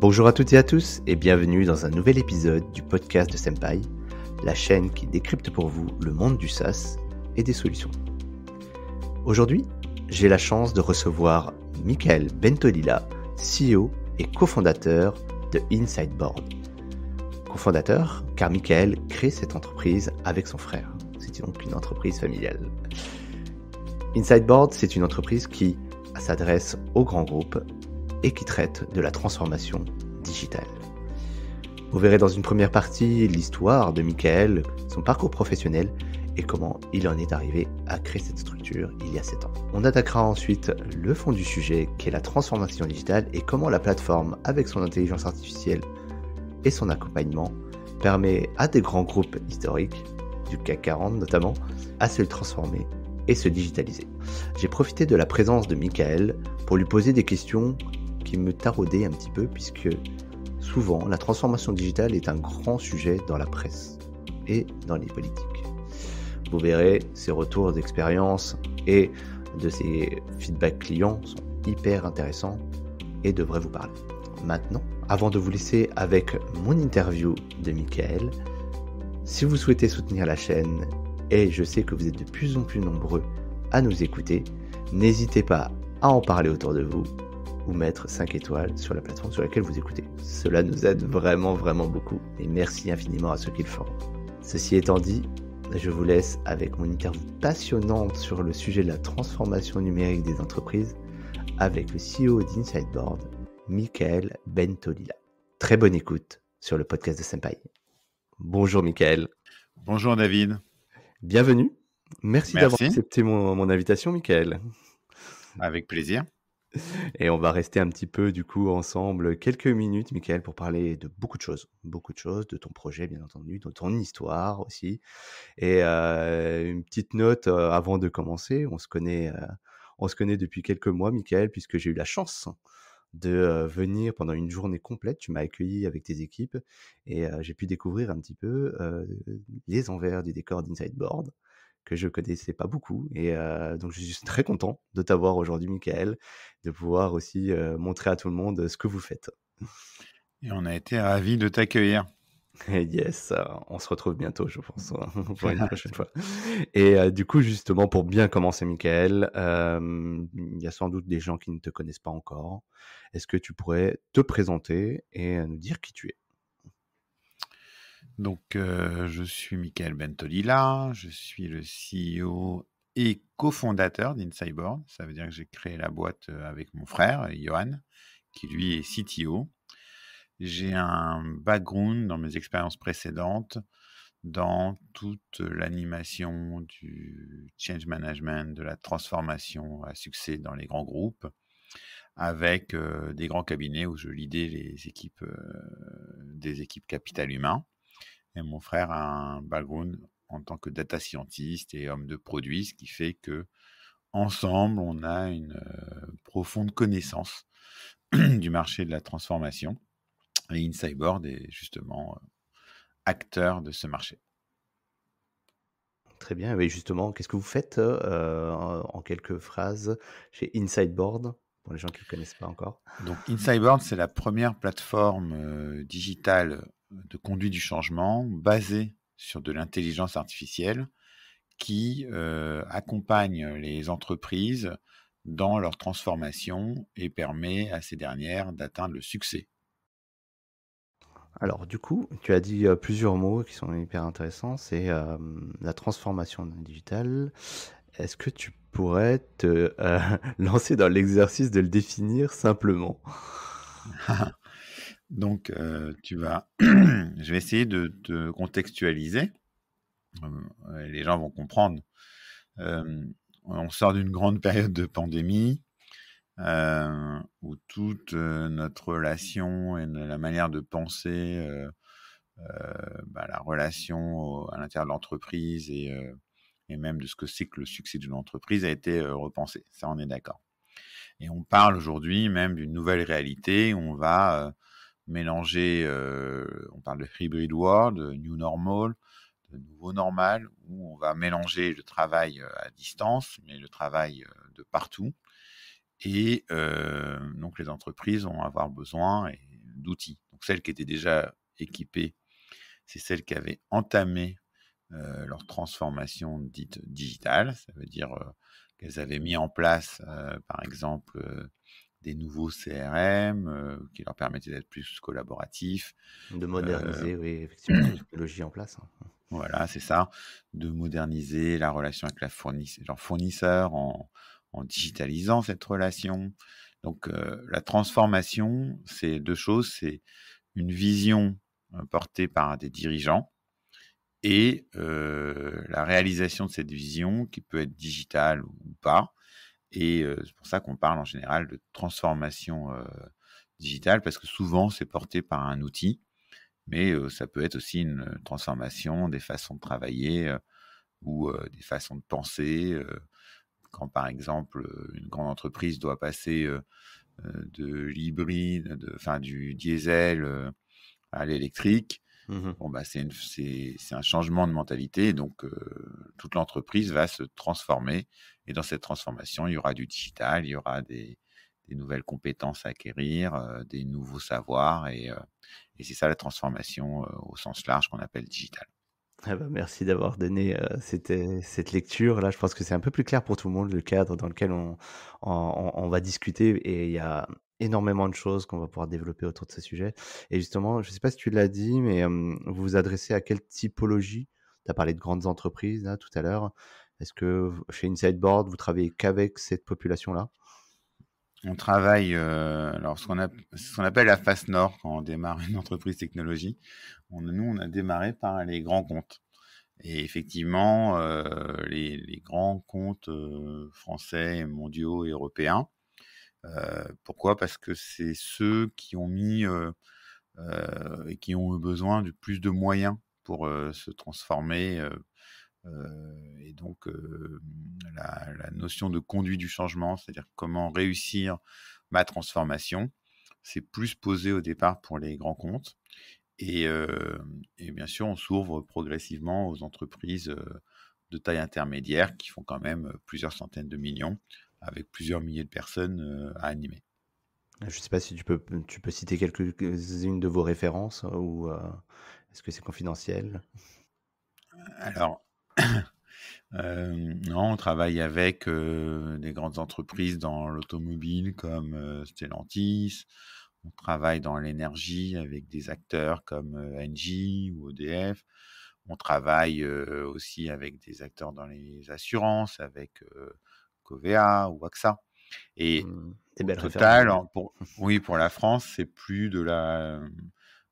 Bonjour à toutes et à tous et bienvenue dans un nouvel épisode du podcast de Senpai, la chaîne qui décrypte pour vous le monde du SaaS et des solutions. Aujourd'hui, j'ai la chance de recevoir Michael Bentolila, CEO et cofondateur de Insideboard. Cofondateur, car Michael crée cette entreprise avec son frère. C'est donc une entreprise familiale. Insideboard, c'est une entreprise qui s'adresse aux grands groupes et qui traite de la transformation digitale. Vous verrez dans une première partie l'histoire de Michael, son parcours professionnel et comment il en est arrivé à créer cette structure il y a 7 ans. On attaquera ensuite le fond du sujet qui est la transformation digitale et comment la plateforme avec son intelligence artificielle et son accompagnement permet à des grands groupes historiques, du CAC 40 notamment, à se transformer et se digitaliser. J'ai profité de la présence de Michael pour lui poser des questions qui me taraudait un petit peu, puisque souvent la transformation digitale est un grand sujet dans la presse et dans les politiques. Vous verrez, ces retours d'expérience et de ces feedbacks clients sont hyper intéressants et devraient vous parler. Maintenant, avant de vous laisser avec mon interview de Michael, si vous souhaitez soutenir la chaîne, et je sais que vous êtes de plus en plus nombreux à nous écouter, n'hésitez pas à en parler autour de vous ou mettre 5 étoiles sur la plateforme sur laquelle vous écoutez. Cela nous aide vraiment vraiment beaucoup et merci infiniment à ceux qui le font. Ceci étant dit, je vous laisse avec mon interview passionnante sur le sujet de la transformation numérique des entreprises avec le CEO d'Insideboard, Michael Bentolila. Très bonne écoute sur le podcast de Senpai. Bonjour Michael. Bonjour David. Bienvenue. Merci, d'avoir accepté mon invitation, Michael. Avec plaisir. Et on va rester un petit peu du coup ensemble quelques minutes, Michael, pour parler de beaucoup de choses, beaucoup de choses, de ton projet bien entendu, de ton histoire aussi. Et euh, une petite note euh, avant de commencer, on se connaît, euh, on se connaît depuis quelques mois, Michael, puisque j'ai eu la chance de venir pendant une journée complète. Tu m'as accueilli avec tes équipes et j'ai pu découvrir un petit peu les envers du décor d'Inside Board que je connaissais pas beaucoup. Et donc, je suis très content de t'avoir aujourd'hui, Michael, de pouvoir aussi montrer à tout le monde ce que vous faites. Et on a été ravis de t'accueillir. Yes, on se retrouve bientôt, je pense, hein, pour une prochaine fois. Et du coup, justement, pour bien commencer, Michael, il y a sans doute des gens qui ne te connaissent pas encore. Est-ce que tu pourrais te présenter et nous dire qui tu es donc, euh, je suis Michael Bentolila, je suis le CEO et cofondateur d'Insideboard. Ça veut dire que j'ai créé la boîte euh, avec mon frère, Johan, qui lui est CTO. J'ai un background dans mes expériences précédentes dans toute l'animation du change management, de la transformation à succès dans les grands groupes, avec euh, des grands cabinets où je lidais les équipes des équipes capital humain. Et mon frère a un background en tant que data scientist et homme de produit, ce qui fait que ensemble, on a une euh, profonde connaissance du marché de la transformation. Et Insideboard est justement euh, acteur de ce marché. Très bien. Et justement, qu'est-ce que vous faites euh, en quelques phrases chez InsideBoard pour les gens qui ne connaissent pas encore Donc, InsideBoard, c'est la première plateforme digitale de conduite du changement basé sur de l'intelligence artificielle qui euh, accompagne les entreprises dans leur transformation et permet à ces dernières d'atteindre le succès. Alors du coup, tu as dit euh, plusieurs mots qui sont hyper intéressants, c'est euh, la transformation digitale. Est-ce que tu pourrais te lancer dans l'exercice de le définir simplement Donc, euh, tu vas. je vais essayer de te contextualiser. Hum, les gens vont comprendre. Hum, on sort d'une grande période de pandémie euh, où toute euh, notre relation et la manière de penser bah, la relation à l'intérieur de l'entreprise et, et, même de ce que c'est que le succès d'une entreprise a été repensé, Ça, on est d'accord. Et on parle aujourd'hui même d'une nouvelle réalité on va mélanger, euh, on parle de hybrid world, de new normal, de nouveau normal, où on va mélanger le travail euh, à distance, mais le travail euh, de partout. Et donc les entreprises vont avoir besoin d'outils. Donc celles qui étaient déjà équipées, c'est celles qui avaient entamé leur transformation dite digitale, ça veut dire qu'elles avaient mis en place, par exemple, des nouveaux CRM euh, qui leur permettaient d'être plus collaboratifs. De moderniser, euh, oui, effectivement, la en place. Hein. Voilà, c'est ça. De moderniser la relation avec la leur fournisseur en, digitalisant cette relation. Donc, euh, la transformation, c'est deux choses. C'est une vision portée par des dirigeants et la réalisation de cette vision qui peut être digitale ou pas et c'est pour ça qu'on parle en général de transformation digitale, parce que souvent c'est porté par un outil, mais ça peut être aussi une transformation des façons de travailler ou des façons de penser. quand par exemple une grande entreprise doit passer de l'hybride, enfin du diesel à l'électrique, Mmh bon, bah, c'est, un changement de mentalité, donc toute l'entreprise va se transformer. Et dans cette transformation, il y aura du digital, il y aura des, nouvelles compétences à acquérir, des nouveaux savoirs, et, c'est ça la transformation au sens large qu'on appelle digital. Ah bah, merci d'avoir donné cette, lecture. Là, je pense que c'est un peu plus clair pour tout le monde le cadre dans lequel on, on, on va discuter. Et il y a énormément de choses qu'on va pouvoir développer autour de ce sujet. Et justement, je ne sais pas si tu l'as dit, mais vous vous adressez à quelle typologie Tu as parlé de grandes entreprises tout à l'heure. Est-ce que chez Insideboard, vous travaillez qu'avec cette population-là On travaille, alors ce qu'on, appelle la face nord quand on démarre une entreprise technologie. nous, on a démarré par les grands comptes. Et effectivement, les, les, grands comptes français, mondiaux et européens, euh, pourquoi Parce que c'est ceux qui ont mis euh, euh, et qui ont eu besoin de plus de moyens pour se transformer. et donc, la, notion de conduit du changement, c'est-à-dire comment réussir ma transformation, c'est plus posé au départ pour les grands comptes. et bien sûr, on s'ouvre progressivement aux entreprises de taille intermédiaire qui font quand même plusieurs centaines de millions avec plusieurs milliers de personnes euh, à animer. Je ne sais pas si tu peux, tu peux citer quelques-unes de vos références euh, ou euh, est-ce que c'est confidentiel Alors, non, on travaille avec des grandes entreprises dans l'automobile comme Stellantis. On travaille dans l'énergie avec des acteurs comme Engie ou EDF. On travaille aussi avec des acteurs dans les assurances, avec VA ou AXA. Et mmh, au total, pour, oui, pour la France, c'est plus de la,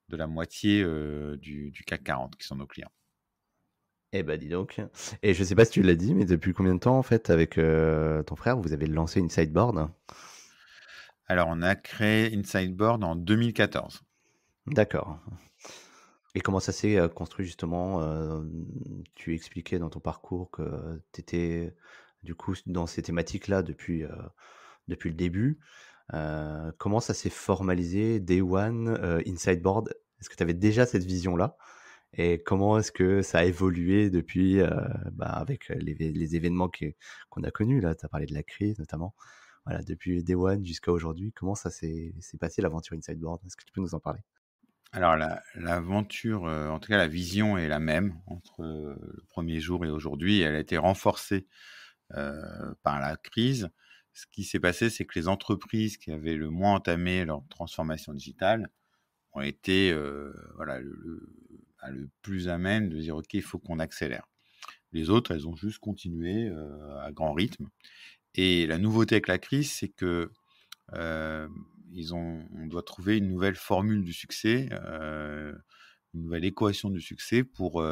de la moitié euh, du, CAC 40 qui sont nos clients. Eh ben dis donc. Et je ne sais pas si tu l'as dit, mais depuis combien de temps en fait avec euh, ton frère, vous avez lancé une sideboard Alors on a créé une sideboard en 2014. D'accord. Et comment ça s'est euh, construit justement Tu expliquais dans ton parcours que tu étais du coup, dans ces thématiques-là depuis, depuis le début. comment ça s'est formalisé, Day One, Inside Board Est-ce que tu avais déjà cette vision-là Et comment est-ce que ça a évolué depuis, bah, avec les, événements qu'on a connus Là, tu as parlé de la crise notamment. Voilà, depuis Day One jusqu'à aujourd'hui, comment ça s'est passé l'aventure Inside Board Est-ce que tu peux nous en parler alors, l'aventure, en tout cas, la vision est la même entre le premier jour et aujourd'hui. Elle a été renforcée euh, par la crise, ce qui s'est passé, c'est que les entreprises qui avaient le moins entamé leur transformation digitale ont été euh, voilà, le, le, bah, plus à de dire, OK, il faut qu'on accélère. Les autres, elles ont juste continué euh, à grand rythme. Et la nouveauté avec la crise, c'est que ils ont, on doit trouver une nouvelle formule du succès, une nouvelle équation du succès pour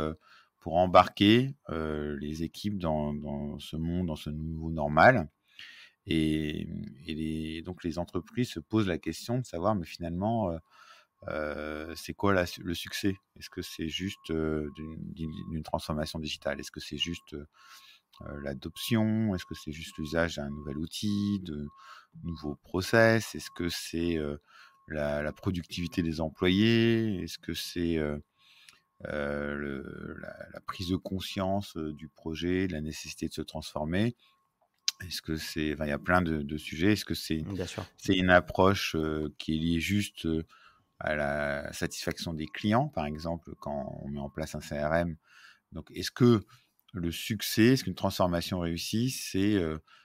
pour embarquer les équipes dans, ce monde, dans ce nouveau normal. Et, donc les entreprises se posent la question de savoir, mais finalement, c'est quoi le succès Est-ce que c'est juste d'une transformation digitale Est-ce que c'est juste l'adoption Est-ce que c'est juste l'usage d'un nouvel outil, de nouveaux process Est-ce que c'est la, la, productivité des employés Est-ce que c'est euh, le, la, prise de conscience euh, du projet, de la nécessité de se transformer. Est-ce que c'est, il y a plein de, sujets. Est-ce que c'est, c'est une approche euh, qui est liée juste à la satisfaction des clients, par exemple, quand on met en place un CRM. Donc, est-ce que le succès, est-ce qu'une transformation réussie, c'est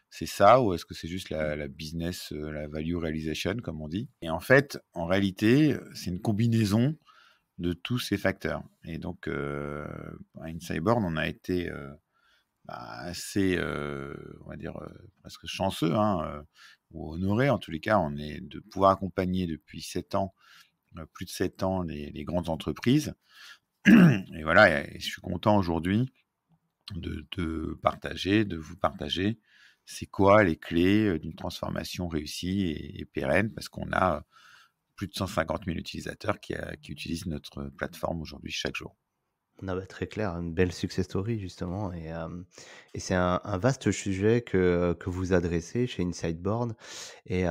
c'est ça ou est-ce que c'est juste la, la business, la value realization, comme on dit Et en fait, en réalité, c'est une combinaison de tous ces facteurs. Et donc, euh, bah, à on a été bah, assez, on va dire, presque chanceux, hein, ou honoré en tous les cas, on est de pouvoir accompagner depuis 7 ans, plus de 7 ans, les, grandes entreprises. Et voilà, je suis content aujourd'hui de, partager, de vous partager, c'est quoi les clés d'une transformation réussie et pérenne, parce qu'on a plus de 150 000 utilisateurs euh, qui, utilisent notre euh, plateforme aujourd'hui chaque jour. on bah, très clair, une belle success story justement. Et, euh, c'est un, vaste sujet que, que, vous adressez chez Insideboard. Et,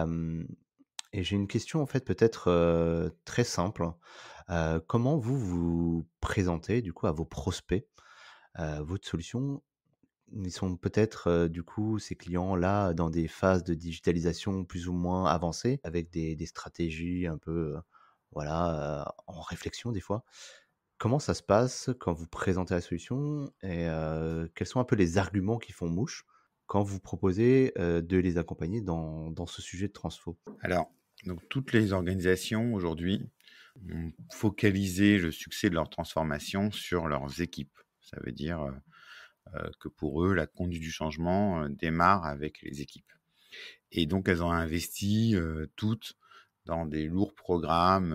et j'ai une question en fait peut-être très simple. comment vous vous présentez du coup à vos prospects votre solution ils sont peut-être, du coup, ces clients-là, dans des phases de digitalisation plus ou moins avancées, avec des, stratégies un peu, voilà, en réflexion des fois. Comment ça se passe quand vous présentez la solution et quels sont un peu les arguments qui font mouche quand vous proposez de les accompagner dans, ce sujet de transfo Alors, donc toutes les organisations aujourd'hui ont focalisé le succès de leur transformation sur leurs équipes. Ça veut dire euh, que pour eux, la conduite du changement euh, démarre avec les équipes. Et donc, elles ont investi euh, toutes dans des lourds programmes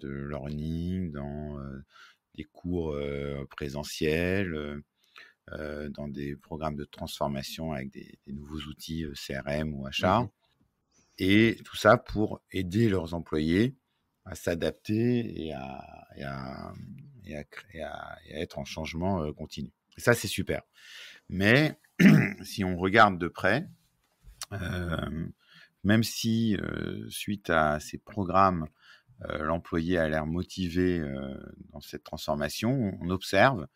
de learning, dans des cours présentiels, dans des programmes de transformation avec des, nouveaux outils CRM ou HR. Mmh et tout ça pour aider leurs employés à s'adapter et à, être en changement continu ça, c'est super. Mais si on regarde de près, euh, même si euh, suite à ces programmes, euh, l'employé a l'air motivé dans cette transformation, on observe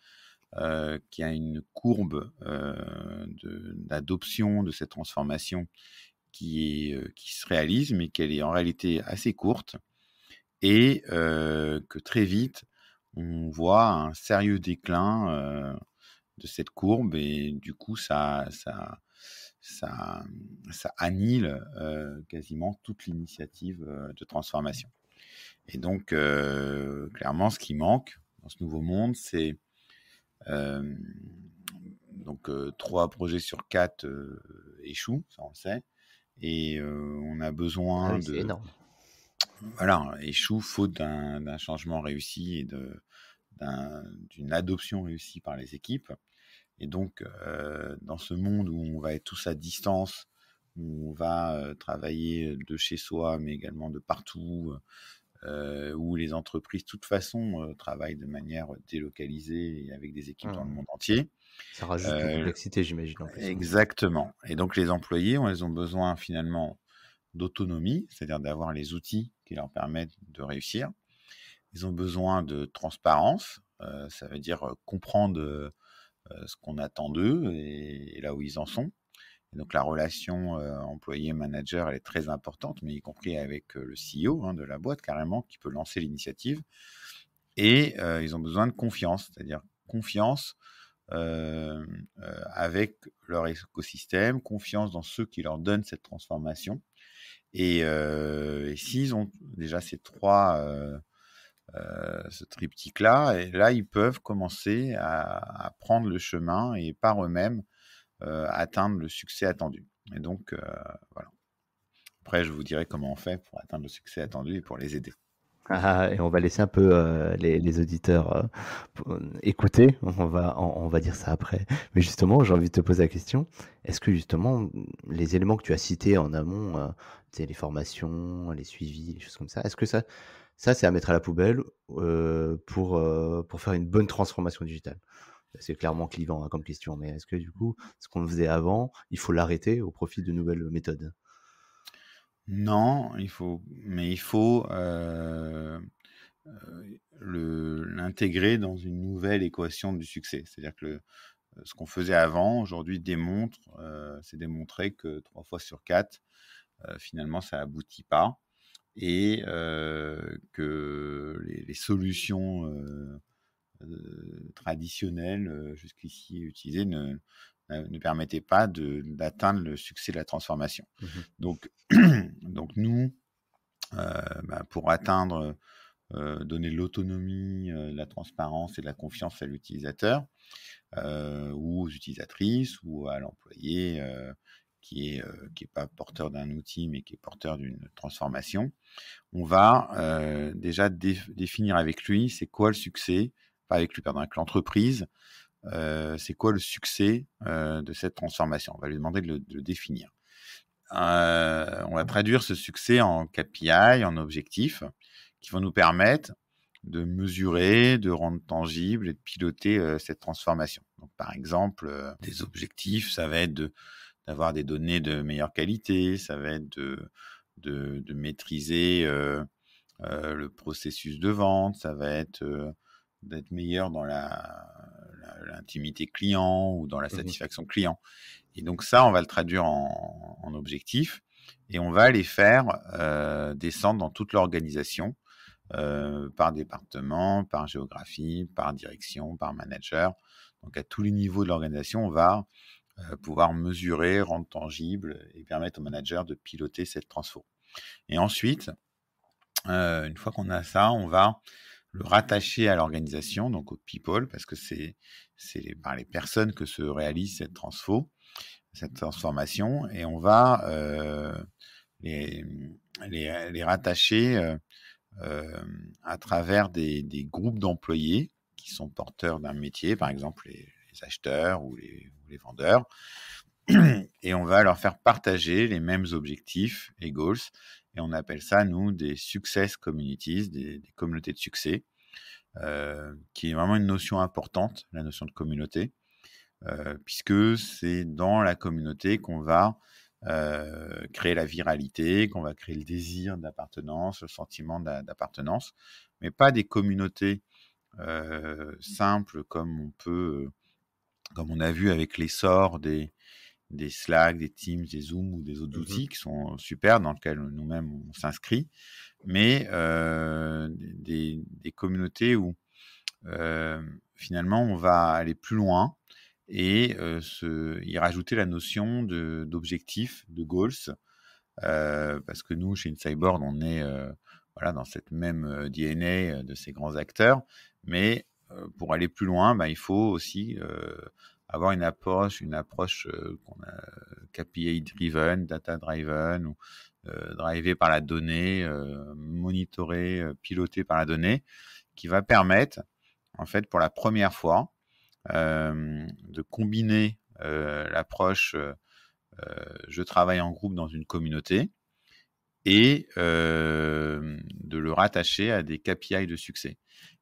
qu'il y a une courbe d'adoption de, de, cette transformation qui, qui se réalise, mais qu'elle est en réalité assez courte et que très vite, on voit un sérieux déclin de cette courbe et du coup ça ça ça, ça annihile quasiment toute l'initiative de transformation. Et donc clairement ce qui manque dans ce nouveau monde c'est donc trois projets sur quatre échouent, ça on le sait, et on a ah besoin de voilà échouent faute d'un changement réussi et de d'une adoption réussie par les équipes. Et donc, euh, dans ce monde où on va être tous à distance, où on va euh, travailler de chez soi, mais également de partout, euh, où les entreprises, de toute façon, travaillent de manière délocalisée et avec des équipes dans le mmh. monde entier. Ça rajoute de complexité, j'imagine. Exactement. Et donc, les employés, ils ont besoin finalement d'autonomie, c'est-à-dire d'avoir les outils qui leur permettent de réussir. Ils ont besoin de transparence, ça veut dire comprendre euh, ce qu'on attend d'eux et, là où ils en sont. donc la relation euh, employé-manager, elle est très importante, mais y compris avec euh, le CEO hein, de la boîte carrément, qui peut lancer l'initiative. Et ils ont besoin de confiance, c'est-à-dire confiance avec leur écosystème, confiance dans ceux qui leur donnent cette transformation. Et, et s'ils ont déjà ces trois euh, ce triptyque-là. Et là, ils peuvent commencer à, prendre le chemin et par eux-mêmes euh, atteindre le succès attendu. Et donc, euh, voilà. Après, je vous dirai comment on fait pour atteindre le succès attendu et pour les aider. Ah, et on va laisser un peu les, les, auditeurs écouter. On va, on, va dire ça après. Mais justement, j'ai envie de te poser la question. Est-ce que justement, les éléments que tu as cités en amont, euh, les formations, les suivis, les choses comme ça, est-ce que ça, ça, c'est à mettre à la poubelle pour, faire une bonne transformation digitale. C'est clairement clivant hein, comme question, mais est-ce que du coup, ce qu'on faisait avant, il faut l'arrêter au profit de nouvelles méthodes Non, il faut, mais il faut l'intégrer dans une nouvelle équation du succès. C'est-à-dire que ce qu'on faisait avant, aujourd'hui, démontre, c'est démontrer que trois fois sur quatre, finalement, ça aboutit pas et que les, solutions traditionnelles jusqu'ici utilisées ne, permettaient pas d'atteindre le succès de la transformation. Mmh donc, nous, bah, pour atteindre, donner l'autonomie, la transparence et la confiance à l'utilisateur ou aux utilisatrices ou à l'employé qui est, euh, qui pas porteur d'un outil, mais qui est porteur d'une transformation, on va euh, déjà définir avec lui c'est quoi le succès, pas avec lui, pardon, avec l'entreprise, euh, c'est quoi le succès de cette transformation. On va lui demander de le, définir. on va traduire ce succès en KPI, en objectifs, qui vont nous permettre de mesurer, de rendre tangible et de piloter cette transformation. par exemple, des objectifs, ça va être de d'avoir des données de meilleure qualité, ça va être de, de, maîtriser euh, euh, le processus de vente, ça va être euh, d'être meilleur dans la, l'intimité client ou dans la mmh satisfaction client. Et donc ça, on va le traduire en, en objectif et on va les faire descendre dans toute l'organisation. par département, par géographie, par direction, par manager. Donc à tous les niveaux de l'organisation, on va euh, pouvoir mesurer, rendre tangible et permettre au manager de piloter cette transfo. Et ensuite, euh, une fois qu'on a ça, on va le rattacher à l'organisation, donc aux people, parce que c'est par les personnes que se réalise cette transfo, cette transformation, et on va euh, les, les, rattacher à travers des, des groupes d'employés qui sont porteurs d'un métier, par exemple les les acheteurs ou les, vendeurs. Et on va leur faire partager les mêmes objectifs et goals. Et on appelle ça, nous, des success communities, des, communautés de succès, euh, qui est vraiment une notion importante, la notion de communauté, euh, puisque c'est dans la communauté qu'on va euh, créer la viralité, qu'on va créer le désir d'appartenance, le sentiment d'appartenance, mais pas des communautés simples comme on peut comme on a vu avec l'essor des, des Slack, des Teams, des Zoom ou des autres mmh outils qui sont euh, super, dans lesquels euh, nous-mêmes on s'inscrit, mais euh, des, communautés où finalement on va aller plus loin et y rajouter la notion d'objectif, de, goals, parce que nous, chez cyborg on est voilà, dans cette même DNA de ces grands acteurs, mais euh, pour aller plus loin, bah, il faut aussi euh, avoir une approche, une approche euh, qu'on KPI driven, data driven, ou drivée par la donnée, monitorée, pilotée par la donnée, qui va permettre, en fait, pour la première fois, de combiner l'approche je travaille en groupe dans une communauté et euh, de le rattacher à des KPI de succès.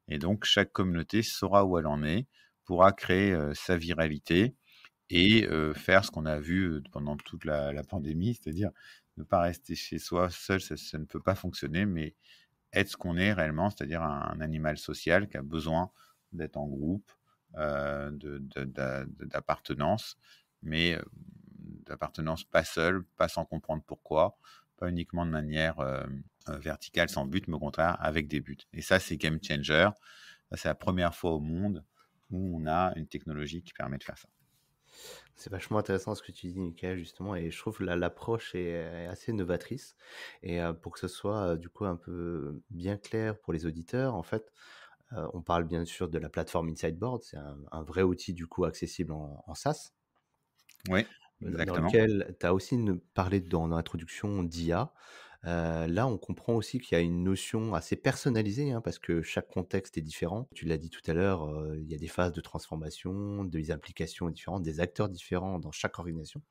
Et donc, chaque communauté saura où elle en est, pourra créer euh, sa viralité et euh, faire ce qu'on a vu pendant toute la, pandémie, c'est-à-dire ne pas rester chez soi seul, ça, ne peut pas fonctionner, mais être ce qu'on est réellement, c'est-à-dire un, animal social qui a besoin d'être en groupe, d'appartenance, mais d'appartenance pas seul, pas sans comprendre pourquoi, pas uniquement de manière euh, euh, verticale sans but, mais au contraire avec des buts. Et ça, c'est game changer. C'est la première fois au monde où on a une technologie qui permet de faire ça. C'est vachement intéressant ce que tu dis, nickel justement, et je trouve que l'approche est, assez novatrice. Et euh, pour que ce soit du coup un peu bien clair pour les auditeurs, en fait, on parle bien sûr de la plateforme Insideboard, c'est un, vrai outil du coup accessible en, en SaaS. Oui. Exactement. dans lequel tu as aussi parlé dans, l'introduction d'IA. là, on comprend aussi qu'il y a une notion assez personnalisée, hein, parce que chaque contexte est différent. Tu l'as dit tout à l'heure, il y a des phases de transformation, des applications différentes, des acteurs différents dans chaque organisation.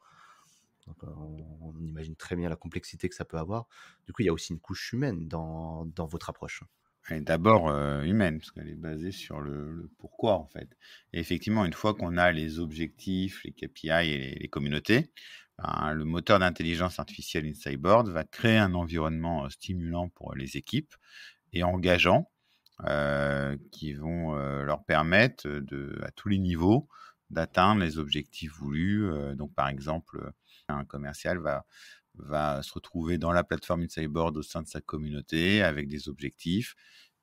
on, on, imagine très bien la complexité que ça peut avoir. Du coup, il y a aussi une couche humaine dans, dans votre approche est d'abord euh, humaine, parce qu'elle est basée sur le, pourquoi, en fait. Et effectivement, une fois qu'on a les objectifs, les KPI et les, communautés, ben, le moteur d'intelligence artificielle InsideBoard va créer un environnement euh, stimulant pour les équipes et engageant, euh, qui vont leur permettre, de, à tous les niveaux, d'atteindre les objectifs voulus. donc, par exemple, un commercial va va se retrouver dans la plateforme Insideboard au sein de sa communauté avec des objectifs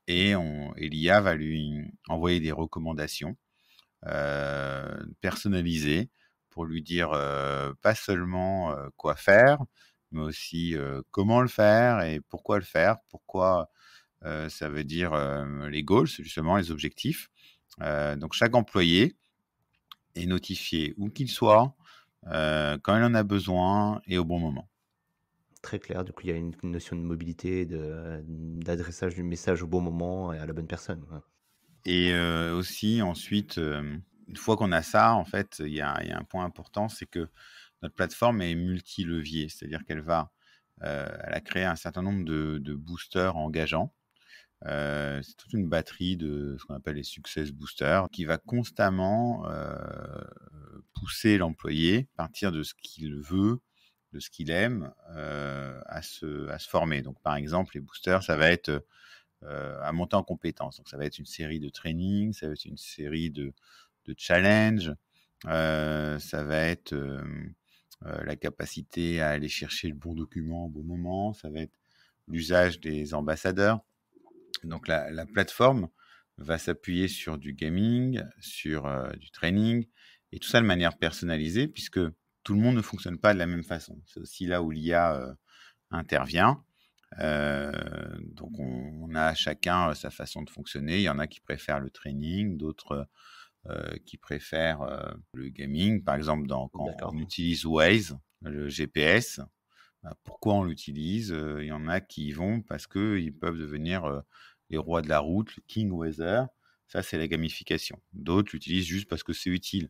et, et l'IA va lui envoyer des recommandations euh, personnalisées pour lui dire euh, pas seulement euh, quoi faire, mais aussi comment le faire et pourquoi le faire, pourquoi ça veut dire les goals, justement les objectifs. donc chaque employé est notifié où qu'il soit, quand il en a besoin et au bon moment très clair. Du coup, il y a une notion de mobilité, d'adressage du message au bon moment et à la bonne personne. Et euh, aussi, ensuite, euh, une fois qu'on a ça, en fait, il y, a un point important, c'est que notre plateforme est multi-levier, c'est-à-dire qu'elle va, euh, elle a créé un certain nombre de, boosters engageants. Euh, c'est toute une batterie de ce qu'on appelle les success boosters qui va constamment pousser l'employé à partir de ce qu'il veut, de ce qu'il aime euh, à, se, à, se, former. Donc, par exemple, les boosters, ça va être euh, à monter en compétences. Donc, ça va être une série de trainings, ça va être une série de, de challenges, euh, ça va être la capacité à aller chercher le bon document au bon moment, ça va être l'usage des ambassadeurs. Donc, la, la plateforme va s'appuyer sur du gaming, sur du training, et tout ça de manière personnalisée, puisque tout le monde ne fonctionne pas de la même façon. C'est aussi là où l'IA euh, intervient. Euh, donc on, a chacun euh, sa façon de fonctionner. Il y en a qui préfèrent le training, d'autres qui préfèrent le gaming. Par exemple, dans, quand on utilise Waze, le GPS, bah, pourquoi on l'utilise Il y en a qui y vont parce qu'ils peuvent devenir les rois de la route, le King Weather. Ça, c'est la gamification. D'autres l'utilisent juste parce que c'est utile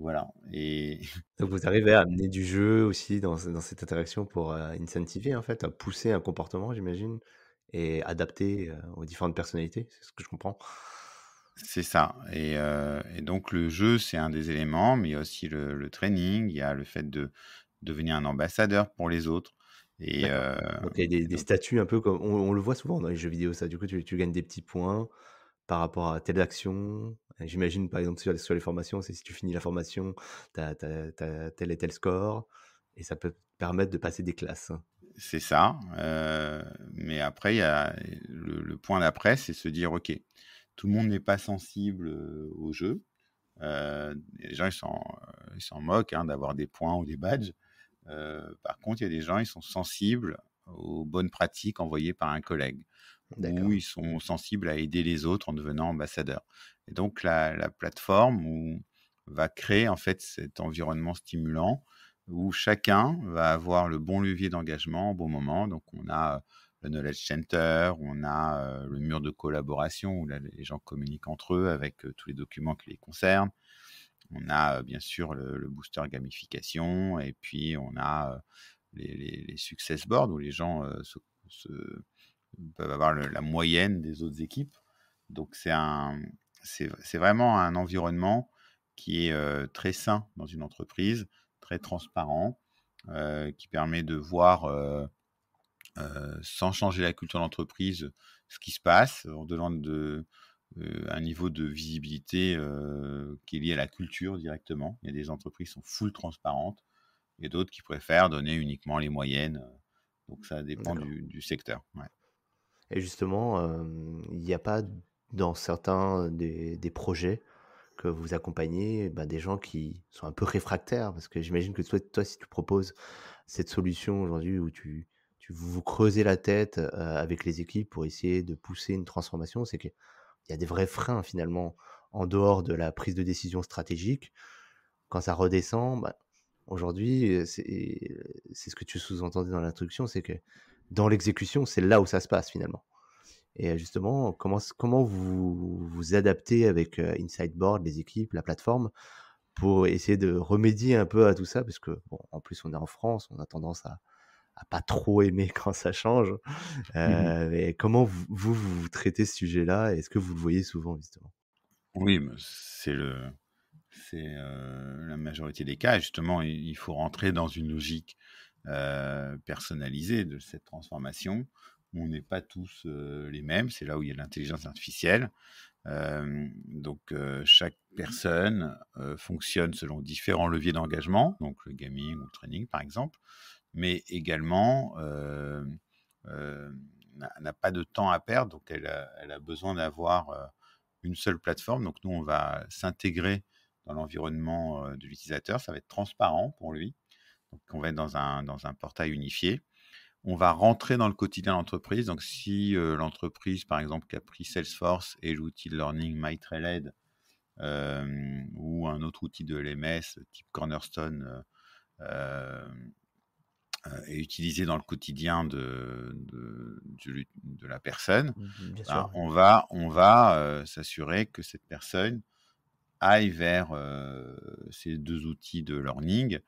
voilà. Et... vous arrivez à amener du jeu aussi dans, cette interaction pour inciter euh, incentiver, en fait, à pousser un comportement, j'imagine, et adapter euh, aux différentes personnalités, c'est ce que je comprends. C'est ça. Euh, et, donc le jeu, c'est un des éléments, mais il y a aussi le, training, il y a le fait de, devenir un ambassadeur pour les autres. Et des, statuts un peu comme on, le voit souvent dans les jeux vidéo, ça. Du coup, tu, tu, gagnes des petits points par rapport à telle action, J'imagine, par exemple, sur les formations, c'est si tu finis la formation, tu as, tel et tel score, et ça peut te permettre de passer des classes. C'est ça. Euh, mais après, y a le, point d'après, c'est se dire, OK, tout le monde n'est pas sensible euh, au jeu. Euh, les gens, ils s'en moquent hein, d'avoir des points ou des badges. par contre, il y a des gens, ils sont sensibles aux bonnes pratiques envoyées par un collègue. Ou ils sont sensibles à aider les autres en devenant ambassadeurs. Et donc la, plateforme va créer en fait cet environnement stimulant où chacun va avoir le bon levier d'engagement au bon moment. Donc on a euh, le Knowledge Center, on a euh, le mur de collaboration où les gens communiquent entre eux avec euh, tous les documents qui les concernent. On a bien sûr le, booster gamification et puis on a les, success boards où les gens se, peuvent avoir la moyenne des autres équipes. Donc c'est un, c'est vraiment un environnement qui est très sain dans une entreprise, très transparent, qui permet de voir sans changer la culture de l'entreprise ce qui se passe, en donnant de, un niveau de visibilité qui est lié à la culture directement. Il y a des entreprises qui sont full transparentes et d'autres qui préfèrent donner uniquement les moyennes. Donc ça dépend du, secteur. Et justement, il n'y a pas dans certains des, projets que vous accompagnez, ben, des gens qui sont un peu réfractaires Parce que j'imagine que toi, si tu proposes cette solution aujourd'hui où tu, tu vous creusez la tête avec les équipes pour essayer de pousser une transformation, c'est qu'il y a des vrais freins finalement en dehors de la prise de décision stratégique. Quand ça redescend, ben, aujourd'hui, c'est ce que tu sous-entendais dans l'introduction, c'est que dans l'exécution, c'est là où ça se passe finalement. Et justement, comment, comment vous vous adaptez avec Insideboard, les équipes, la plateforme, pour essayer de remédier un peu à tout ça Parce que, en plus, on est en France, on a tendance à, ne pas trop aimer quand ça change. Mmh comment vous, vous, traitez ce sujet-là Est-ce que vous le voyez souvent, justement Oui, c'est le. C'est la majorité des cas. Justement, il faut rentrer dans une logique personnalisée de cette transformation on n'est pas tous euh, les mêmes. C'est là où il y a l'intelligence artificielle. Euh, donc euh, chaque personne fonctionne selon différents leviers d'engagement, donc le gaming ou le training par exemple, mais également n'a pas de temps à perdre, donc elle a, besoin d'avoir une seule plateforme. Donc nous, on va s'intégrer dans l'environnement de l'utilisateur, ça va être transparent pour lui. Donc on va être dans dans un portail unifié on va rentrer dans le quotidien de l'entreprise. Donc, si euh, l'entreprise, par exemple, qui a pris Salesforce et l'outil de learning MyTrailhead euh, ou un autre outil de LMS type Cornerstone euh, est utilisé dans le quotidien de, la personne, mmh, mmh, ben, on va, on va s'assurer que cette personne aille vers ces deux outils de learning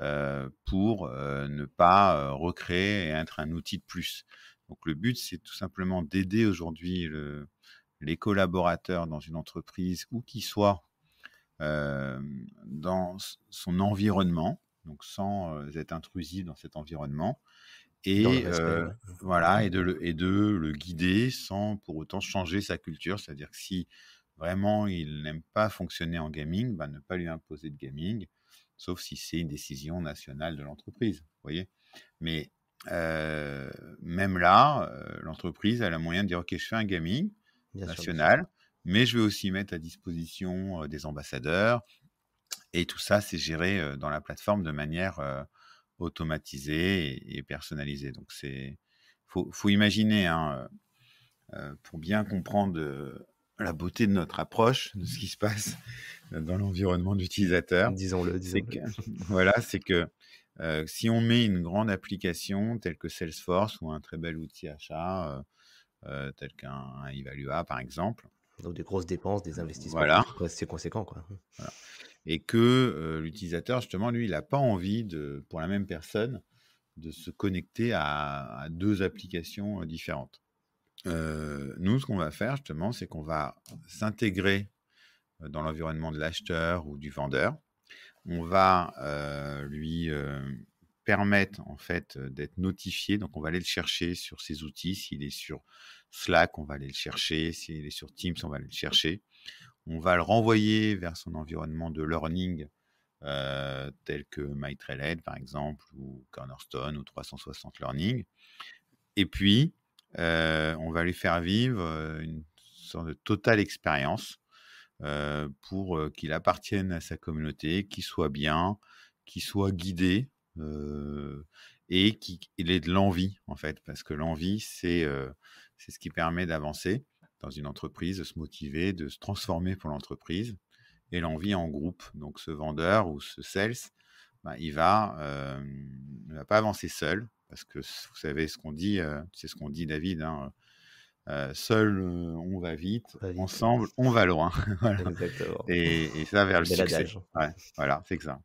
euh, pour euh, ne pas euh, recréer et être un outil de plus. Donc le but, c'est tout simplement d'aider aujourd'hui les collaborateurs dans une entreprise, ou qu'ils soient, dans son environnement, donc sans être intrusif dans cet environnement, et voilà, et de, le, et de le guider sans pour autant changer sa culture, c'est-à-dire que si vraiment il n'aime pas fonctionner en gaming, bah, ne pas lui imposer de gaming, sauf si c'est une décision nationale de l'entreprise, voyez. Mais euh, même là, euh, l'entreprise a le moyen de dire ok, je fais un gaming national, mais je vais aussi mettre à disposition euh, des ambassadeurs. Et tout ça, c'est géré dans la plateforme de manière automatisée et, personnalisée. Donc, c'est faut, imaginer hein, pour bien comprendre la beauté de notre approche de ce qui se passe dans l'environnement d'utilisateur. Disons-le, Voilà, c'est que euh, si on met une grande application telle que Salesforce ou un très bel outil achat, euh, euh, tel qu'un Evalua par exemple, donc des grosses dépenses, des investissements. Voilà. C'est conséquent. Quoi. Et que l'utilisateur, justement, lui, il n'a pas envie, de, pour la même personne, de se connecter à deux applications différentes. Euh, nous, ce qu'on va faire justement, c'est qu'on va s'intégrer euh, dans l'environnement de l'acheteur ou du vendeur. On va euh, lui permettre en fait d'être notifié. Donc, on va aller le chercher sur ses outils. S'il est sur Slack, on va aller le chercher. S'il est sur Teams, on va aller le chercher. On va le renvoyer vers son environnement de learning tel tels que MyTrailhead par exemple, ou Cornerstone, ou 360 Learning. Et puis, euh, on va lui faire vivre euh, une sorte de totale expérience euh, pour qu'il appartienne à sa communauté, qu'il soit bien, qu'il soit guidé et qu'il ait de l'envie, en fait, parce que l'envie, c'est ce qui permet d'avancer dans une entreprise, de se motiver, de se transformer pour l'entreprise, et l'envie en groupe. Donc ce vendeur ou ce sales, ben, il va, ne va pas avancer seul, parce que vous savez ce qu'on dit, c'est euh, ce qu'on dit David. Hein, seul, on va vite. ensemble, on va loin. et, ça vers le succès. voilà, c'est que ça.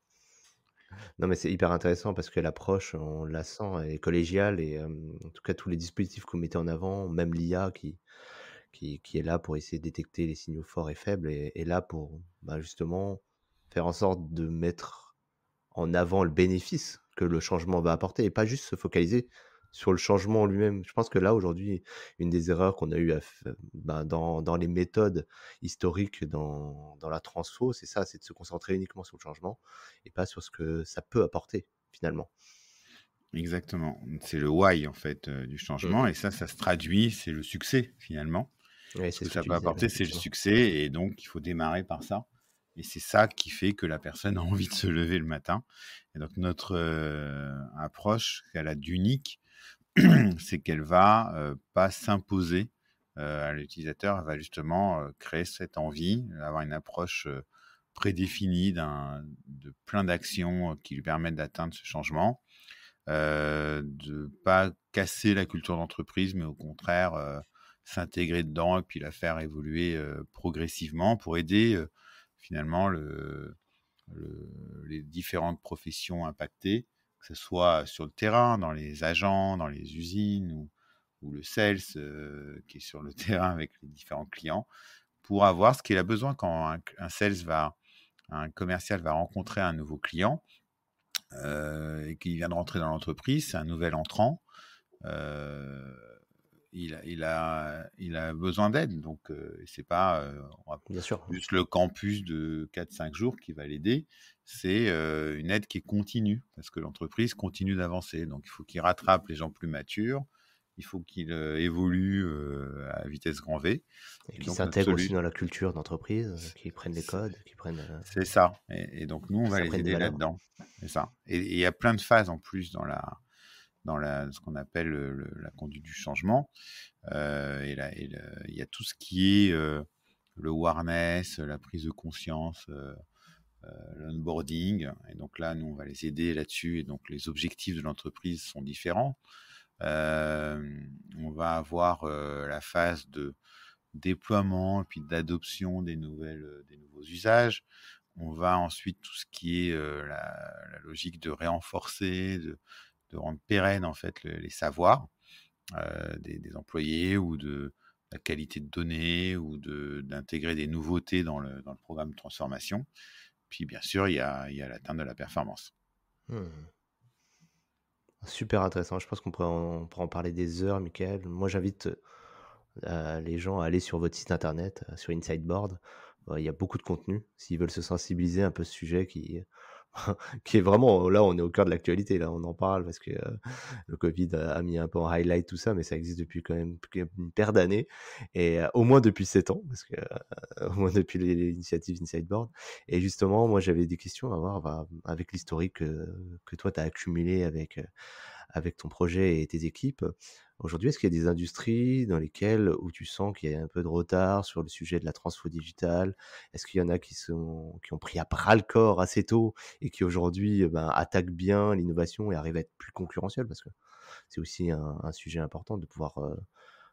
Non, mais c'est hyper intéressant parce que l'approche, on la sent, elle est collégiale et en tout cas tous les dispositifs qu'on mettait en avant, même l'IA qui, qui, est là pour essayer de détecter les signaux forts et faibles, et, là pour bah, justement faire en sorte de mettre en avant le bénéfice que le changement va apporter et pas juste se focaliser sur le changement lui-même. Je pense que là, aujourd'hui, une des erreurs qu'on a eues bah, dans, dans, les méthodes historiques, dans, dans la transfo, c'est ça, c'est de se concentrer uniquement sur le changement et pas sur ce que ça peut apporter, finalement. Exactement. C'est le why, en fait, euh, du mmh. changement. Et ça, ça se traduit, c'est le succès, finalement. ce que ça peut apporter, c'est le succès. Et donc, il faut démarrer par ça. Et c'est ça qui fait que la personne a envie de se lever le matin. Et donc notre euh, approche qu'elle a d'unique, c'est qu'elle va euh, pas s'imposer euh, à l'utilisateur, elle va justement créer cette envie, avoir une approche prédéfinie de plein d'actions qui lui permettent d'atteindre ce changement, de de pas casser la culture d'entreprise, mais au contraire s'intégrer dedans et puis la faire évoluer progressivement pour aider finalement les différentes professions impactées, que ce soit sur le terrain, dans les agents, dans les usines ou, le sales euh, qui est sur le terrain avec les différents clients, pour avoir ce qu'il a besoin quand un, va, un commercial va rencontrer un nouveau client euh, et qu'il vient de rentrer dans l'entreprise, c'est un nouvel entrant. Euh, il, a, il a besoin d'aide. Donc, ce euh, c'est pas juste euh, le campus de 4-5 jours qui va l'aider. C'est euh, une aide qui est continue parce que l'entreprise continue d'avancer. Donc, il faut qu'il rattrape les gens plus matures. Il faut qu'il évolue à vitesse grand V. Et, qu'il s'intègre aussi dans la culture d'entreprise, qu'il prenne les codes, qu'il prenne. C'est ça. Et, et, donc, nous, on va les aider là-dedans. C'est ça. Et il y a plein de phases en plus dans la dans ce qu'on appelle la conduite du changement. Euh, et il y a tout ce qui est euh, le awareness, la prise de conscience, euh, euh, l'onboarding. Et donc là, nous, on va les aider là-dessus. Et donc, les objectifs de l'entreprise sont différents. on va avoir la phase de déploiement, puis d'adoption des, nouvelles, des nouveaux usages. On va ensuite tout ce qui est la, logique de renforcer, de, de rendre pérenne en fait les savoirs des, employés ou de la qualité de données ou d'intégrer des nouveautés dans le, programme de transformation. Puis bien sûr, il y a, l'atteinte de la performance. Mmh. Ah, super intéressant. Je pense qu'on pourrait, en parler des heures, Michael. Moi, j'invite euh, les gens à aller sur votre site internet, euh, sur Insideboard. Il y a beaucoup de contenu. S'ils veulent se sensibiliser un peu à ce sujet qui, qui est vraiment là, on est au cœur de l'actualité. Là, on en parle parce que euh, le Covid a mis un peu en highlight tout ça, mais ça existe depuis quand même une paire d'années et euh, au moins depuis sept ans, parce que euh, au moins depuis l'initiative Board Et justement, moi, j'avais des questions à voir bah, avec l'historique que, toi, tu as accumulé avec avec ton projet et tes équipes. Aujourd'hui, est-ce qu'il y a des industries dans lesquelles où tu sens qu'il y a un peu de retard sur le sujet de la transfo digitale Est-ce qu'il y en a qui, ont pris à bras le corps assez tôt et qui aujourd'hui ben, attaquent bien l'innovation et arrivent à être plus concurrentiels Parce que c'est aussi un, sujet important de pouvoir euh,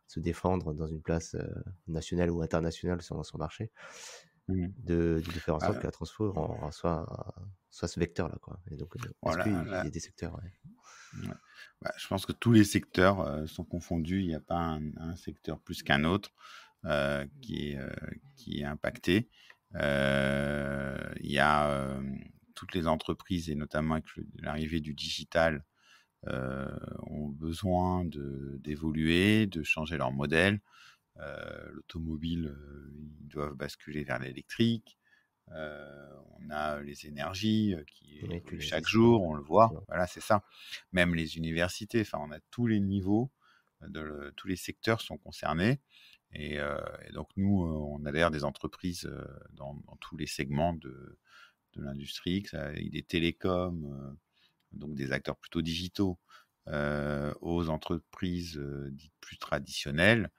se défendre dans une place euh, nationale ou internationale sur son marché. Mmh. de, faire en sorte ah. que la transfo soit, soit ce vecteur-là. Et donc, euh, y a des secteurs. Bah, je pense que tous les secteurs euh, sont confondus. Il n'y a pas un, secteur plus qu'un autre euh, qui, est, qui est impacté. Il y a toutes les entreprises, et notamment avec l'arrivée du digital, ont besoin de, d'évoluer, de changer leur modèle. Euh, l'automobile, euh, ils doivent basculer vers l'électrique. Euh, on a les énergies qui chaque jour, on le voit. Voilà, c'est ça. Même les universités, enfin, on a tous les niveaux, tous les secteurs sont concernés. Et, donc, nous, on a d'ailleurs des entreprises dans, tous les segments de, l'industrie, des télécoms, donc des acteurs plutôt digitaux, aux entreprises dites plus traditionnelles.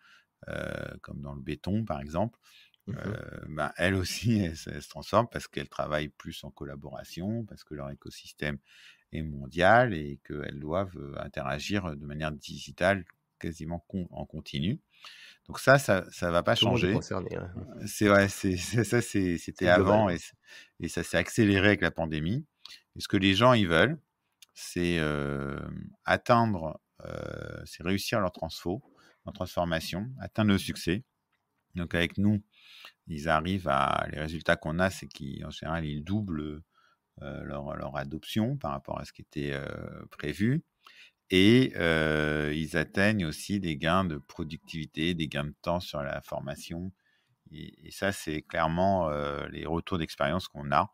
Euh, comme dans le béton par exemple, mmh euh, ben, elles aussi, elles, se transforment parce qu'elles travaillent plus en collaboration, parce que leur écosystème est mondial et qu'elles doivent euh, interagir de manière digitale quasiment en continu. Donc ça, ça ne va pas changer. Mmh. Euh, c'est ouais, ça, c'était avant et, ça s'est accéléré avec la pandémie. ce que les gens ils veulent, c'est atteindre, c'est réussir leur transfo, en transformation, atteint le succès. Donc avec nous, ils arrivent à... Les résultats qu'on a, c'est qu'en général, ils doublent euh, leur, adoption par rapport à ce qui était euh, prévu. Et euh, ils atteignent aussi des gains de productivité, des gains de temps sur la formation. et ça, c'est clairement les retours d'expérience qu'on a.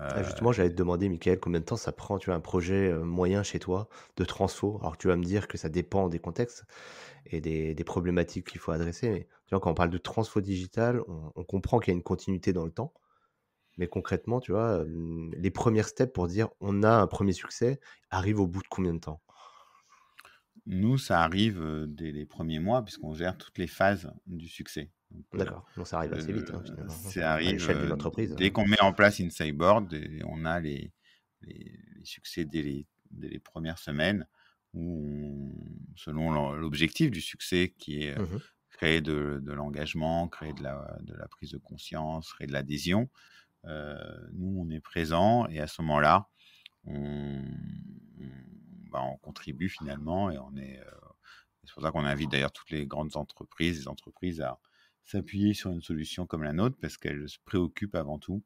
Euh, ah, justement, j'allais te demander, Michael, combien de temps ça prend, tu vois, un projet euh, moyen chez toi de transfo Alors, tu vas me dire que ça dépend des contextes et des, problématiques qu'il faut adresser. Mais tu vois, quand on parle de transfo digital, on, comprend qu'il y a une continuité dans le temps. Mais concrètement, tu vois, euh, les premières steps pour dire on a un premier succès arrivent au bout de combien de temps nous, ça arrive dès les premiers mois, puisqu'on gère toutes les phases du succès. Euh, D'accord, ça arrive assez vite. Hein, euh, hein, ça arrive dès hein. qu'on met en place une cyborg, on a les, les, succès dès les, premières semaines, où selon l'objectif du succès qui est mmh créer de, l'engagement, créer de la, de la, prise de conscience, créer de l'adhésion, euh, nous on est présent et à ce moment-là, on bah, on contribue finalement et on est. Euh, c'est pour ça qu'on invite d'ailleurs toutes les grandes entreprises, les entreprises à s'appuyer sur une solution comme la nôtre parce qu'elles se préoccupent avant tout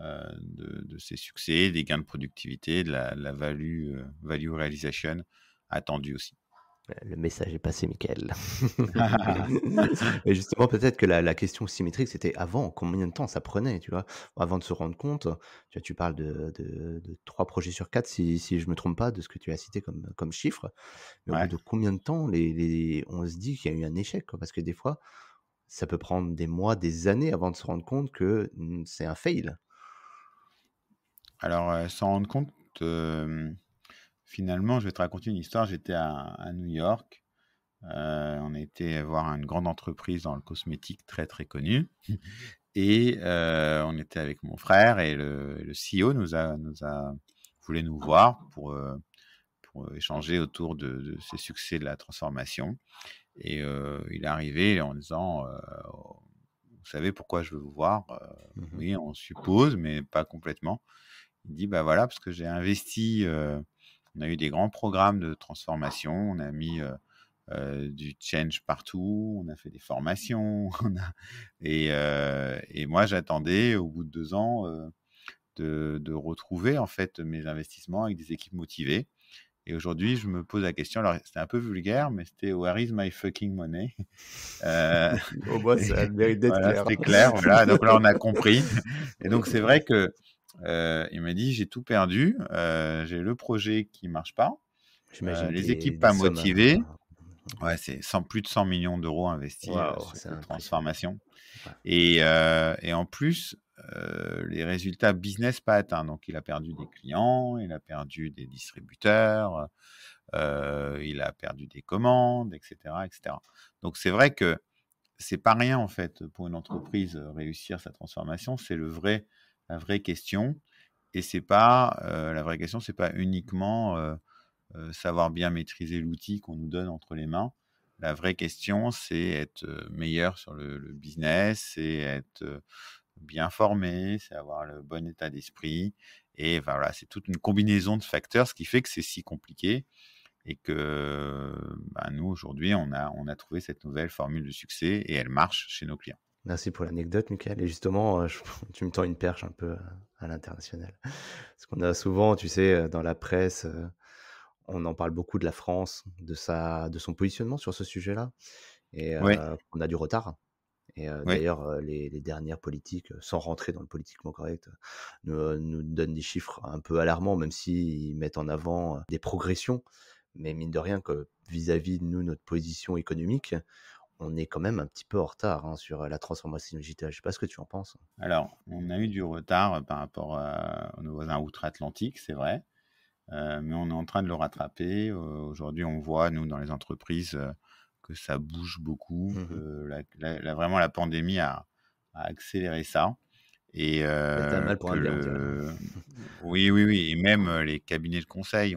euh, de, ses succès, des gains de productivité, de la, value, euh, value realization attendue aussi. Le message est passé, Michael. et justement, peut-être que la, question symétrique, c'était avant, combien de temps ça prenait, tu vois, avant de se rendre compte. Tu, tu parles de, de, 3 projets sur quatre, si, je ne me trompe pas, de ce que tu as cité comme, comme chiffre. Mais de combien de temps les, on se dit qu'il y a eu un échec Parce que des fois, ça peut prendre des mois, des années avant de se rendre compte que hmm, c'est un fail. Alors, euh, sans rendre compte. Euh, finalement, je vais te raconter une histoire. J'étais à, New York. Euh, on était voir une grande entreprise dans le cosmétique très très connue. Et euh, on était avec mon frère et le, CEO nous a, nous a voulait nous voir pour, euh, pour échanger autour de, ses succès de la transformation. Et il est arrivé en disant Vous savez pourquoi je veux vous voir mmh Oui, on suppose, mais pas complètement. Il dit Bah voilà, parce que j'ai investi. On a eu des grands programmes de transformation. On a mis du change partout. On a fait des formations. et, moi, j'attendais au bout de deux ans de, retrouver en fait mes investissements avec des équipes motivées. Et aujourd'hui, je me pose la question. c'était un peu vulgaire, mais c'était Where is my fucking money euh, Au clair. Donc là, on a compris. Et donc, c'est vrai que euh, il m'a dit j'ai tout perdu, euh, j'ai le projet qui marche pas, euh, les équipes pas motivées. Mmh, mmh. Ouais, c'est plus de 100 millions d'euros investis sur cette transformation. Et, et, en plus, les résultats business pas atteints. Donc, il a perdu des clients, il a perdu des distributeurs, il a perdu des commandes, etc. etc. Donc, c'est vrai que c'est pas rien en fait pour une entreprise réussir sa transformation. C'est le vrai la vraie question. Et c'est pas euh, la vraie question, c'est pas uniquement euh, euh, savoir bien maîtriser l'outil qu'on nous donne entre les mains. La vraie question, c'est être meilleur sur le, business, c'est être bien formé, c'est avoir le bon état d'esprit. Et voilà, c'est toute une combinaison de facteurs, ce qui fait que c'est si compliqué et que bah, nous aujourd'hui, on a, on a trouvé cette nouvelle formule de succès et elle marche chez nos clients. Merci pour l'anecdote, Michael. Et justement, euh, tu me tends une perche un peu euh, à, l'international. Parce qu'on a souvent, tu sais, euh, dans la presse, on en parle beaucoup de la France, de, sa, de son positionnement sur ce sujet-là. Et on a du retard. Et d'ailleurs, les, dernières politiques, sans rentrer dans le politiquement correct, nous, donnent des chiffres un peu alarmants, même s'ils mettent en avant des progressions. Mais mine de rien, que vis à -vis de nous, notre position économique, on est quand même un petit peu en retard hein, sur euh, la transformation digitale. Je ne sais pas ce que tu en penses. Alors, on a eu du retard euh, par rapport à, euh, nos voisins outre-Atlantique, c'est vrai, mais on est en train de le rattraper. Aujourd'hui, on voit, nous, dans les entreprises, que ça bouge beaucoup. Mmh vraiment, la pandémie a, accéléré ça. Et oui, oui, oui. Et même les cabinets de conseil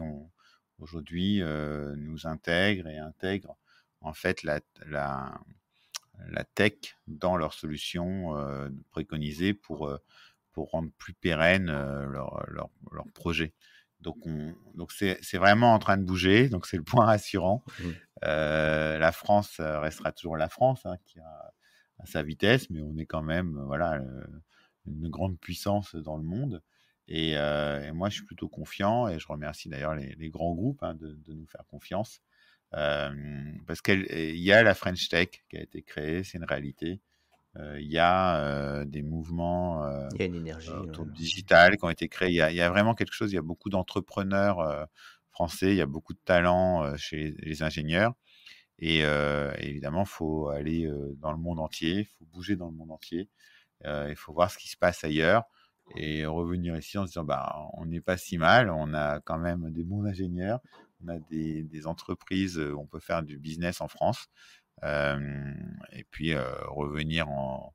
Aujourd'hui, nous intègrent et intègrent en fait la, tech dans leurs solutions euh, préconisées pour, euh, pour rendre plus pérenne euh, leur, leur, projet. Donc, donc c'est, c'est vraiment en train de bouger, donc c'est le point rassurant. Mmh. la France restera toujours la France, hein, qui a, à sa vitesse, mais on est quand même voilà une grande puissance dans le monde. Et, moi, je suis plutôt confiant et je remercie d'ailleurs les, grands groupes hein, de, de, nous faire confiance parce qu'il y a la French Tech qui a été créée, c'est une réalité. Il y a des mouvements il y a une énergie, autour du digital qui ont été créés. Il y, a, vraiment quelque chose, il y a beaucoup d'entrepreneurs français, il y a beaucoup de talents chez les, ingénieurs. Et évidemment, il faut aller dans le monde entier, il faut bouger dans le monde entier, il faut voir ce qui se passe ailleurs et revenir ici en se disant bah, on n'est pas si mal, on a quand même des bons ingénieurs, on a des, entreprises euh, on peut faire du business en France euh, et puis euh, revenir en,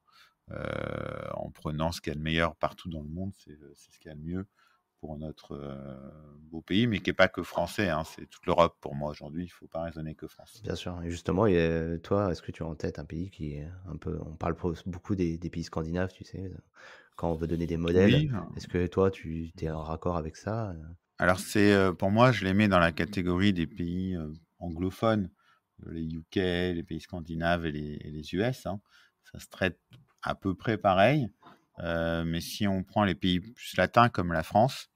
prenant ce qu'il y a meilleur partout dans le monde, c'est ce qu'il y a de mieux pour notre beau pays, mais qui n'est pas que français, hein, c'est toute l'Europe pour moi aujourd'hui, il ne faut pas raisonner que France. Bien sûr, et justement, toi, est-ce que tu as en tête un pays qui est un peu... On parle beaucoup des, pays scandinaves, tu sais, quand on veut donner des modèles. Est-ce que toi, tu es en raccord avec ça alors, c'est euh, pour moi, je les mets dans la catégorie des pays euh, anglophones, euh, les UK, les pays scandinaves et les, US. Hein. Ça se traite à peu près pareil. mais si on prend les pays plus latins comme la France,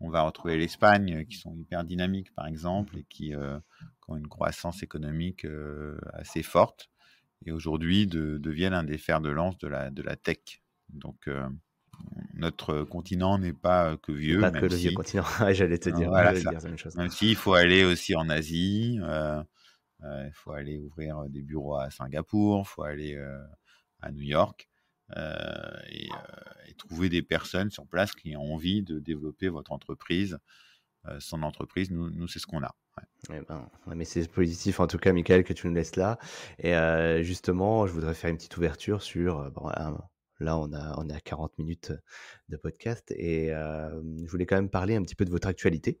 on va retrouver l'Espagne qui sont hyper dynamiques, par exemple, et qui, ont une croissance économique assez forte. Et aujourd'hui, deviennent un des fers de lance de la, de la tech. Donc, notre euh, continent n'est pas euh, que vieux. Pas que le vieux continent, j'allais te euh, dire, la même chose. Même s'il faut aller aussi en Asie, il faut aller ouvrir des bureaux à Singapour, il faut aller à New York et, trouver des personnes sur place qui ont envie de développer votre entreprise. son entreprise, nous, nous c'est ce qu'on a. Ben, mais c'est positif en tout cas, Michael, que tu nous laisses là. Et justement, je voudrais faire une petite ouverture sur Là, on est à 40 minutes de podcast et je voulais quand même parler un petit peu de votre actualité.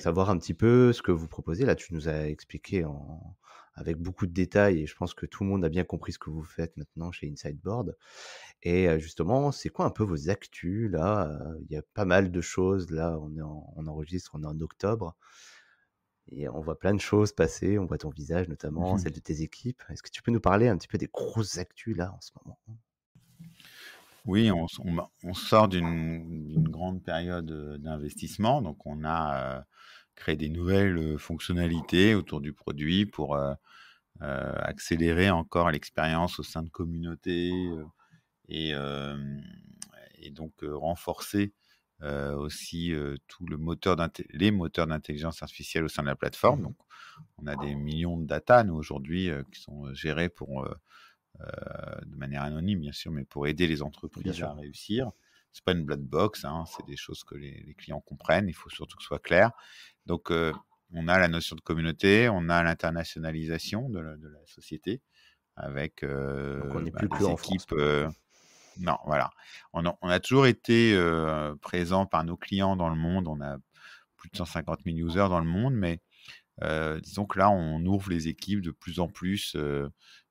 Savoir un petit peu ce que vous proposez. Là, tu nous as expliqué avec beaucoup de détails et je pense que tout le monde a bien compris ce que vous faites maintenant chez Insideboard. Et justement, c'est quoi un peu vos actus là Il y a pas mal de choses là. On, on enregistre, on est en octobre. Et on voit plein de choses passer, on voit ton visage notamment, mmh celle de tes équipes. Est-ce que tu peux nous parler un petit peu des grosses actus là en ce moment oui, on, sort d'une grande période d'investissement, donc on a créé des nouvelles fonctionnalités autour du produit pour accélérer encore l'expérience au sein de communautés et, et, donc renforcer euh, aussi euh, tout le moteur les moteurs d'intelligence artificielle au sein de la plateforme. Mmh. Donc, on a des millions de data, nous, aujourd'hui, euh, qui sont gérés pour, de manière anonyme, bien sûr, mais pour aider les entreprises à réussir c'est pas une black box, hein, c'est des choses que les, clients comprennent. Il faut surtout que ce soit clair. Donc, on a la notion de communauté, on a l'internationalisation de, la société avec euh, bah, plus des équipes. Non, voilà. On a, toujours été euh, présent par nos clients dans le monde. On a plus de 150 000 users dans le monde, mais euh, disons que là, on ouvre les équipes de plus en plus euh,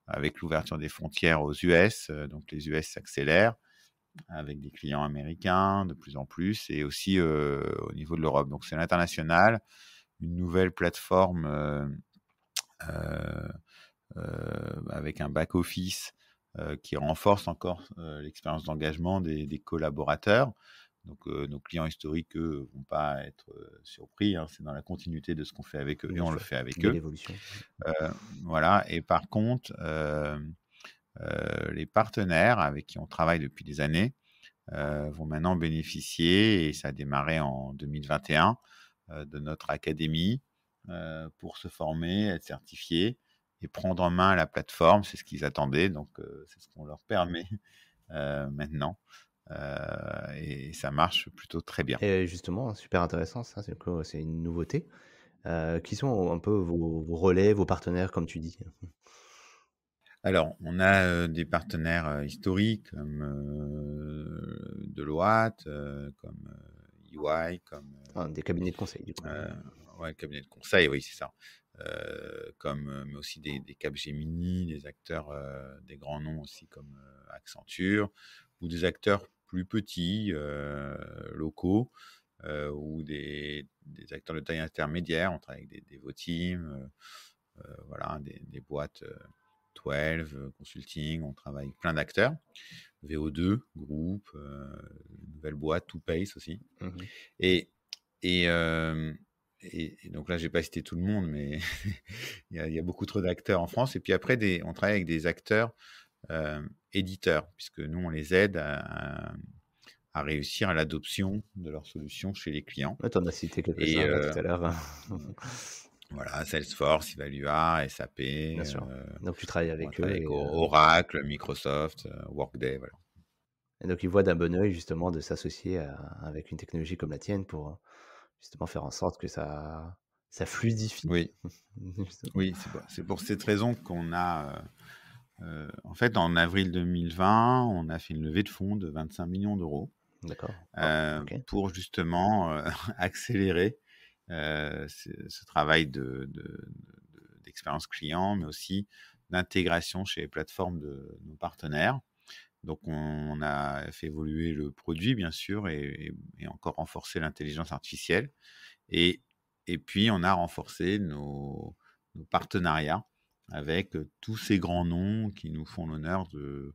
avec l'ouverture des frontières aux US. donc les US s'accélèrent avec des clients américains de plus en plus et aussi au niveau de l'Europe. Donc c'est l'international, une nouvelle plateforme avec un back-office euh, qui renforce encore euh, l'expérience d'engagement des, collaborateurs. Donc, euh, nos clients historiques, eux, vont pas être surpris. Hein. c'est dans la continuité de ce qu'on fait avec eux et on le fait avec eux. voilà. Et par contre, les partenaires avec qui on travaille depuis des années vont maintenant bénéficier, et ça a démarré en 2021, de notre académie pour se former, être certifiés, et prendre en main la plateforme. C'est ce qu'ils attendaient, donc c'est ce qu'on leur permet maintenant. Et, ça marche plutôt très bien. Et justement, hein, super intéressant, ça, c'est une nouveauté. qui sont un peu vos, relais, vos partenaires, comme tu dis Alors, on a des partenaires historiques comme Deloitte, comme EY, e comme. Ah, des cabinets de conseil, du coup. Ouais, cabinet de conseil, oui, c'est ça. Euh, comme, euh, mais aussi des, des Capgemini, des acteurs, euh, des grands noms aussi comme Accenture, ou des acteurs plus petits, locaux, ou des, des, acteurs de taille intermédiaire. On travaille avec des, des Votim, voilà, des, boîtes. 12, Consulting, on travaille avec plein d'acteurs. VO2, groupe, nouvelle boîte, Two Pace aussi. Mmh et, et, et, donc là, j'ai pas cité tout le monde, mais il, y a, beaucoup trop d'acteurs en France. Et puis après, on travaille avec des acteurs euh, éditeurs, puisque nous, on les aide à, réussir à l'adoption de leurs solutions chez les clients. Ouais, tu en as cité quelques-uns euh, tout à l'heure. Hein. voilà, Salesforce, Evalua, SAP. Bien sûr. Euh, donc tu travailles avec eux. Avec Oracle, Microsoft, Workday, Et donc ils voient d'un bon oeil justement de s'associer avec une technologie comme la tienne pour justement faire en sorte que ça, ça fluidifie. Oui, oui c'est pour, cette raison qu'on a. Euh, euh, en fait, en avril 2020, on a fait une levée de fonds de 25 millions d'euros. Euh, pour justement accélérer ce travail d'expérience de, client, mais aussi d'intégration chez les plateformes de nos partenaires. Donc on, a fait évoluer le produit, bien sûr, et, encore renforcé l'intelligence artificielle. Et, puis on a renforcé nos, partenariats avec euh, tous ces grands noms qui nous font l'honneur de,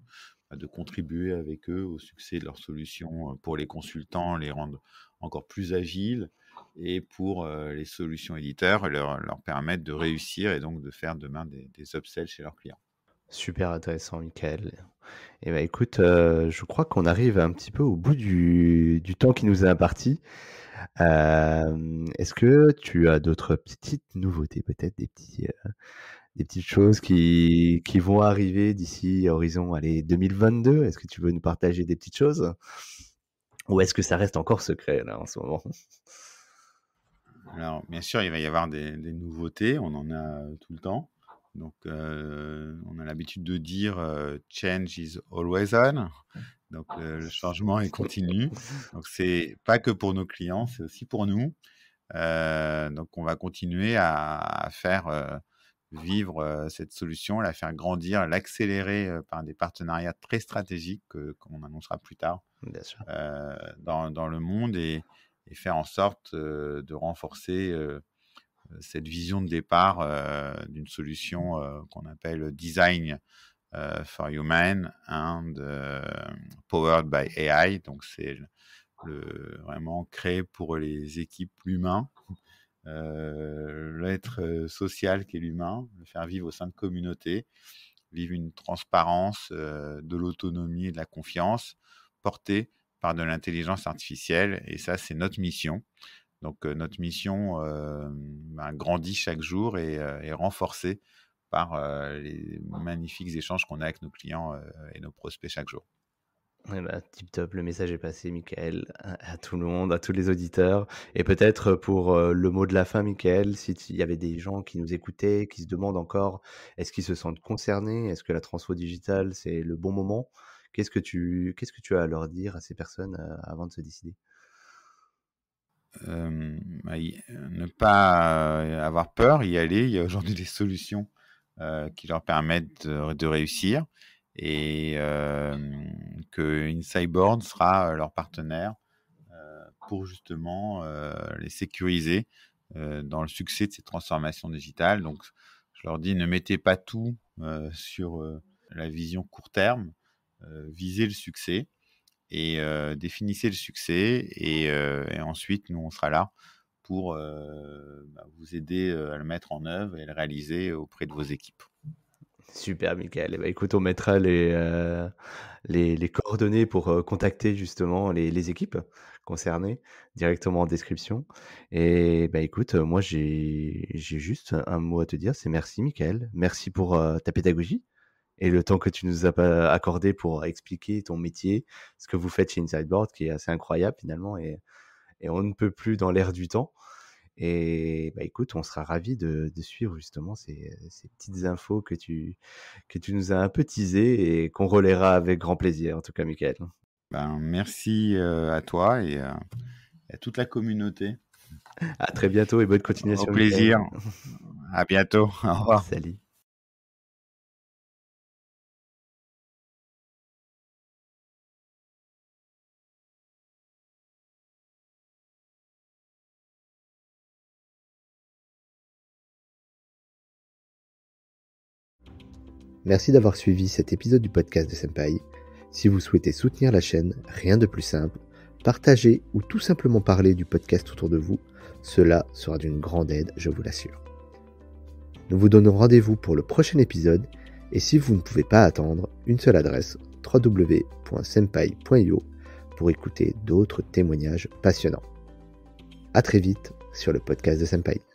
bah, contribuer avec eux au succès de leurs solutions euh, pour les consultants, les rendre encore plus agiles et pour euh, les solutions éditeurs, leur, leur permettre de réussir et donc de faire demain des, des upsells chez leurs clients. Super intéressant, Michael. Eh bien, écoute, euh, je crois qu'on arrive un petit peu au bout du, temps qui nous est imparti. Euh, est-ce que tu as d'autres petites nouveautés, peut-être des, euh, des petites choses qui, vont arriver d'ici horizon allez, 2022 Est-ce que tu veux nous partager des petites choses ou est-ce que ça reste encore secret là en ce moment Alors bien sûr, il va y avoir des, nouveautés, on en a tout le temps. Donc, euh, on a l'habitude de dire euh, change is always on. Donc, ah, euh, le changement est continu. Donc, c'est pas que pour nos clients, c'est aussi pour nous. donc, on va continuer à, faire vivre cette solution, la faire grandir, l'accélérer par des partenariats très stratégiques qu'on annoncera plus tard Dans, le monde et, et, faire en sorte de renforcer cette vision de départ euh, d'une solution euh, qu'on appelle Design euh, for Human and Powered by AI. Donc, c'est vraiment créé pour les équipes l'humain, l'être social qui est l'humain, le faire vivre au sein de communautés, vivre une transparence, de l'autonomie et de la confiance portée par de l'intelligence artificielle. Et ça, c'est notre mission. Donc euh, notre mission euh, ben, grandit chaque jour et euh, est renforcée par les magnifiques échanges qu'on a avec nos clients et nos prospects chaque jour. Eh ben, tip top, le message est passé, Michael, à, tout le monde, à tous les auditeurs. Et peut-être pour le mot de la fin, Michael, s'il y avait des gens qui nous écoutaient, qui se demandent encore, est-ce qu'ils se sentent concernés Est-ce que la transfo digitale, c'est le bon moment Qu'est-ce que tu, qu'est-ce que tu as à leur dire à ces personnes avant de se décider euh, ne pas euh, avoir peur, y aller. Il y a aujourd'hui des solutions euh, qui leur permettent de, réussir et que que InsideBoard sera leur partenaire pour justement les sécuriser dans le succès de ces transformations digitales. Donc, je leur dis, ne mettez pas tout sur la vision court terme, visez le succès et définissez le succès. Et, ensuite, nous, on sera là pour bah, vous aider à le mettre en œuvre et le réaliser auprès de vos équipes. Super, Michael. Eh ben, écoute, on mettra les, les, coordonnées pour contacter justement les, les, équipes concernées directement en description. Et bah écoute, moi, j'ai juste un mot à te dire, c'est merci, Michael. Merci pour ta pédagogie et le temps que tu nous as accordé pour expliquer ton métier, ce que vous faites chez Insideboard, qui est assez incroyable finalement, et, on ne peut plus dans l'air du temps. Et bah, écoute, on sera ravis de, suivre justement ces, petites infos que tu, que tu nous as un peu teasées et qu'on relaiera avec grand plaisir, en tout cas, Michael. Ben, merci euh, à toi euh, et à toute la communauté. À très bientôt et bonne continuation. Au plaisir. À bientôt. Au revoir. Salut. Merci d'avoir suivi cet épisode du podcast de Senpai. Si vous souhaitez soutenir la chaîne, rien de plus simple, partager ou tout simplement parler du podcast autour de vous. Cela sera d'une grande aide, je vous l'assure. Nous vous donnons rendez-vous pour le prochain épisode et si vous ne pouvez pas attendre, une seule adresse www.senpai.io pour écouter d'autres témoignages passionnants. À très vite sur le podcast de Senpai.